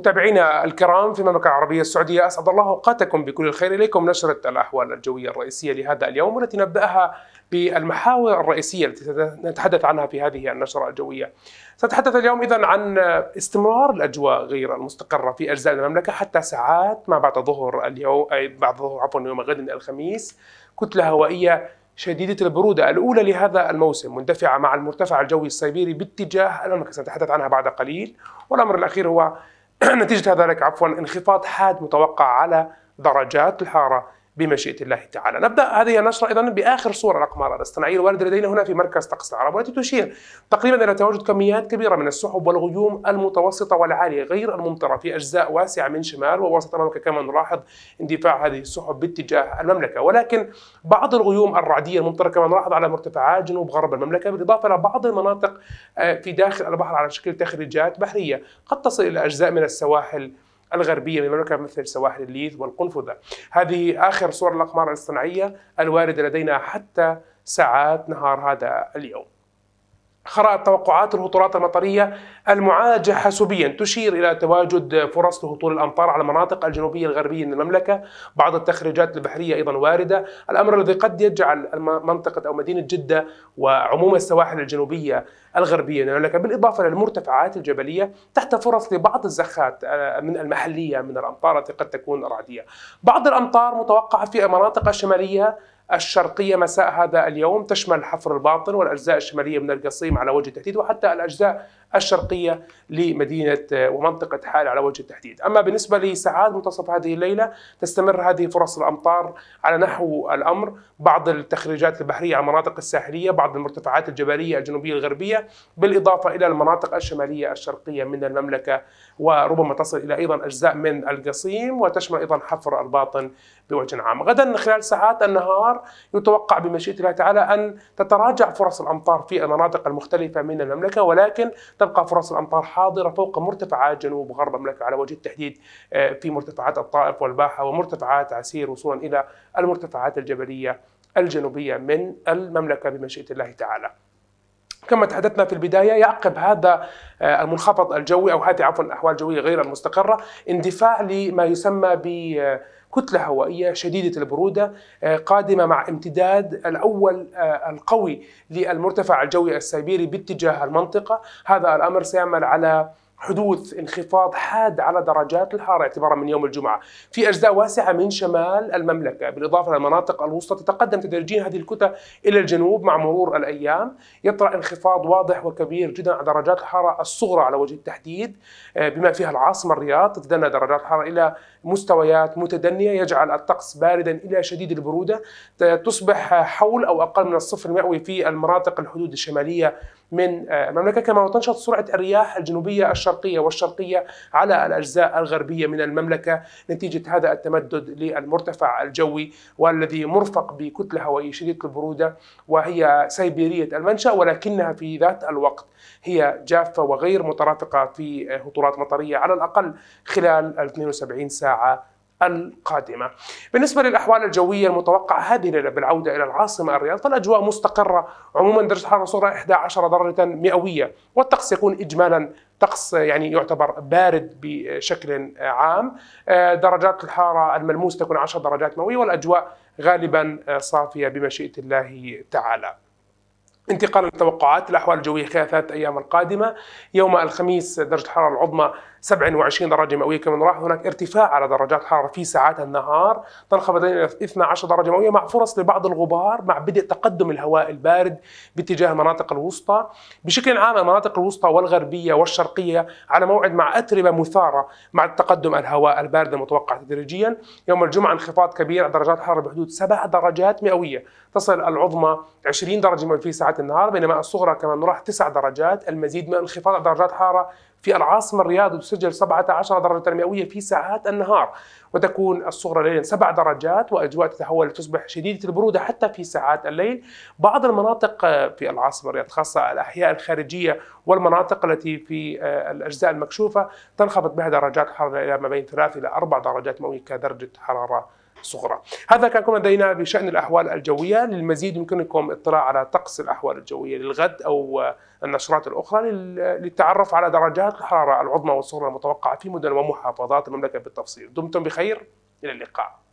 متابعينا الكرام في المملكة العربية السعودية أسعد الله أوقاتكم بكل الخير إليكم نشرة الأحوال الجوية الرئيسية لهذا اليوم والتي نبدأها بالمحاور الرئيسية التي نتحدث عنها في هذه النشرة الجوية سنتحدث اليوم إذا عن استمرار الأجواء غير المستقرة في أجزاء المملكة حتى ساعات ما بعد ظهر اليوم أي بعد ظهر عفوا يوم غد الخميس كتلة هوائية شديدة البرودة الأولى لهذا الموسم مندفعة مع المرتفع الجوي السيبيري باتجاه المملكة سنتحدث عنها بعد قليل والأمر الأخير هو نتيجة ذلك عفوا انخفاض حاد متوقع على درجات الحراره بمشيئه الله تعالى. نبدا هذه النشره ايضا باخر صوره رقم الصناعيه الوارده لدينا هنا في مركز طقس العرب والتي تشير تقريبا الى تواجد كميات كبيره من السحب والغيوم المتوسطه والعاليه غير الممطره في اجزاء واسعه من شمال ووسط المملكه كما نلاحظ اندفاع هذه السحب باتجاه المملكه ولكن بعض الغيوم الرعديه الممطره كما نلاحظ على مرتفعات جنوب غرب المملكه بالاضافه الى بعض المناطق آه، في داخل البحر على شكل تخريجات بحريه قد تصل الى اجزاء من السواحل الغربية من المملكة مثل سواحل الليث والقنفذة هذه آخر صور الأقمار الصناعية الواردة لدينا حتى ساعات نهار هذا اليوم خرائط توقعات الهطولات المطرية المعالجة حاسوبيا تشير إلى تواجد فرص لهطول الأمطار على المناطق الجنوبية الغربية من المملكة بعض التخريجات البحرية أيضا واردة الأمر الذي قد يجعل منطقة أو مدينة جدة وعموم السواحل الجنوبية الغربية من المملكة بالإضافة للمرتفعات الجبلية تحت فرص لبعض الزخات آه، من المحلية من الأمطار التي قد تكون رعدية بعض الأمطار متوقعة في المناطق الشمالية الشرقية مساء هذا اليوم تشمل حفر الباطن والأجزاء الشمالية من القصيم على وجه التحديد وحتى الأجزاء الشرقية لمدينة ومنطقة حال على وجه التحديد أما بالنسبة لساعات منتصف هذه الليلة تستمر هذه فرص الأمطار على نحو الأمر بعض التخريجات البحرية على المناطق الساحلية بعض المرتفعات الجبلية الجنوبية الغربية بالإضافة إلى المناطق الشمالية الشرقية من المملكة وربما تصل إلى أيضا أجزاء من القصيم وتشمل أيضا حفر الباطن بوجه عام غدا خلال ساعات النهار يتوقع بمشيئة الله تعالى أن تتراجع فرص الأمطار في المناطق المختلفة من المملكة ولكن تبقى فرص الأمطار حاضرة فوق مرتفعات جنوب وغرب المملكة على وجه التحديد آه، في مرتفعات الطائف والباحة ومرتفعات عسير وصولا إلى المرتفعات الجبلية الجنوبية من المملكة بمشيئة الله تعالى كما تحدثنا في البداية يعقب هذا آه، المنخفض الجوي أو هذه عفوا الأحوال الجوية غير المستقرة اندفاع لما يسمى ب آه، كتلة هوائية شديدة البرودة آه، قادمة مع امتداد الأول آه، القوي للمرتفع الجوي السيبيري باتجاه المنطقة هذا الأمر سيعمل على حدوث انخفاض حاد على درجات الحرارة اعتبارا من يوم الجمعة في أجزاء واسعة من شمال المملكة بالإضافة إلى المناطق الوسطى تتقدم تدريجيا هذه الكتل إلى الجنوب مع مرور الأيام يطرأ انخفاض واضح وكبير جدا على درجات الحرارة الصغرى على وجه التحديد آه، بما فيها العاصمة الرياض تتدنى درجات الحرارة إلى مستويات متدنية يجعل الطقس باردا إلى شديد البرودة تصبح حول أو أقل من الصفر المئوي في المناطق الحدود الشمالية من آه، المملكة كما وتنشط سرعة الرياح الجنوبية الشرقية الشرقية والشرقية على الأجزاء الغربية من المملكة نتيجة هذا التمدد للمرتفع الجوي والذي مرفق بكتلة هوائية شديدة البرودة وهي سيبيرية المنشأ ولكنها في ذات الوقت هي جافة وغير مترافقة في هطولات مطرية على الأقل خلال 72 ساعة القادمة بالنسبة للأحوال الجوية المتوقعة الليلة بالعودة إلى العاصمة الرياض فالأجواء مستقرة عموما درجة حرارة صورة 11 درجة مئوية والطقس يكون إجمالا طقس يعني يعتبر بارد بشكل عام آه، درجات الحرارة الملموسة تكون 10 درجات مئوية والأجواء غالبا آه، صافية بمشيئة الله تعالى انتقال للتوقعات الاحوال الجويه خلال ثلاثة ايام القادمه يوم الخميس درجه الحراره العظمى 27 درجه مئويه كما نراه هناك ارتفاع على درجات الحراره في ساعات النهار تنخفض الى 12 درجه مئويه مع فرص لبعض الغبار مع بدء تقدم الهواء البارد باتجاه المناطق الوسطى بشكل عام المناطق الوسطى والغربيه والشرقيه على موعد مع اتربه مثاره مع تقدم الهواء البارد المتوقع تدريجيا يوم الجمعه انخفاض كبير درجات الحراره بحدود 7 درجات مئويه تصل العظمى 20 درجه مئويه في ساعات النهار بينما الصغرى كما نراه تسع درجات المزيد من انخفاض درجات حارة في العاصمة الرياض تسجل 17 درجة مئوية في ساعات النهار وتكون الصغرى ليلا سبع درجات وأجواء تتحول لتصبح شديدة البرودة حتى في ساعات الليل بعض المناطق آه، في العاصمة الرياض خاصة الأحياء الخارجية والمناطق التي في آه، الأجزاء المكشوفة تنخفض بها درجات الحرارة إلى ما بين ثلاث إلى أربع درجات مئوية كدرجة حرارة صغرى هذا كان كل لدينا بشأن الأحوال الجوية للمزيد يمكنكم الاطلاع على طقس الأحوال الجوية للغد أو النشرات الأخرى للتعرف على درجات الحرارة العظمى والصغرى المتوقعة في مدن ومحافظات المملكة بالتفصيل دمتم بخير إلى اللقاء